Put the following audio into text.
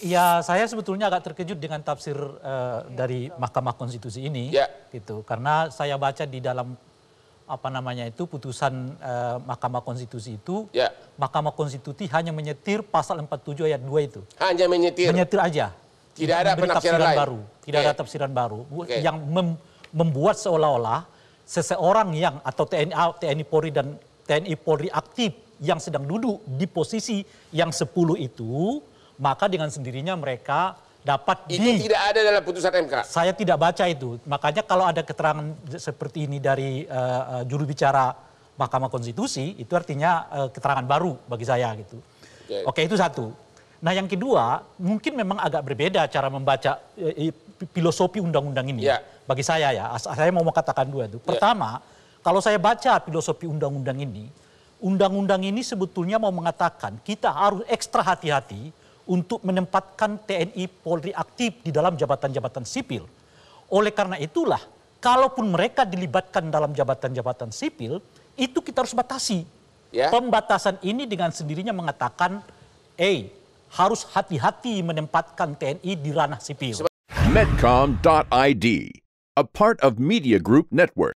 Ya, saya sebetulnya agak terkejut dengan tafsir uh, dari Mahkamah Konstitusi ini, ya. gitu. Karena saya baca di dalam apa namanya itu putusan uh, Mahkamah Konstitusi itu, ya. Mahkamah Konstitusi hanya menyetir pasal 47 ayat 2 itu. Hanya menyetir. Menyetir aja. Tidak, Tidak ada penafsiran lain. baru. Tidak okay. ada tafsiran baru okay. yang mem membuat seolah-olah seseorang yang atau TNI TNI Polri dan TNI Polri aktif yang sedang duduk di posisi yang 10 itu maka dengan sendirinya mereka dapat itu di... tidak ada dalam putusan MK. Saya tidak baca itu. Makanya kalau ada keterangan seperti ini dari uh, juru bicara Mahkamah Konstitusi, itu artinya uh, keterangan baru bagi saya gitu. Okay. Oke, itu satu. Nah, yang kedua, mungkin memang agak berbeda cara membaca eh, filosofi undang-undang ini. Yeah. Bagi saya ya, saya mau katakan dua itu. Ya. Pertama, yeah. kalau saya baca filosofi undang-undang ini, undang-undang ini sebetulnya mau mengatakan kita harus ekstra hati-hati untuk menempatkan TNI Polri aktif di dalam jabatan-jabatan sipil. Oleh karena itulah, kalaupun mereka dilibatkan dalam jabatan-jabatan sipil, itu kita harus batasi. Ya. Pembatasan ini dengan sendirinya mengatakan, eh harus hati-hati menempatkan TNI di ranah sipil. Medcom.id, a part of Media Group Network.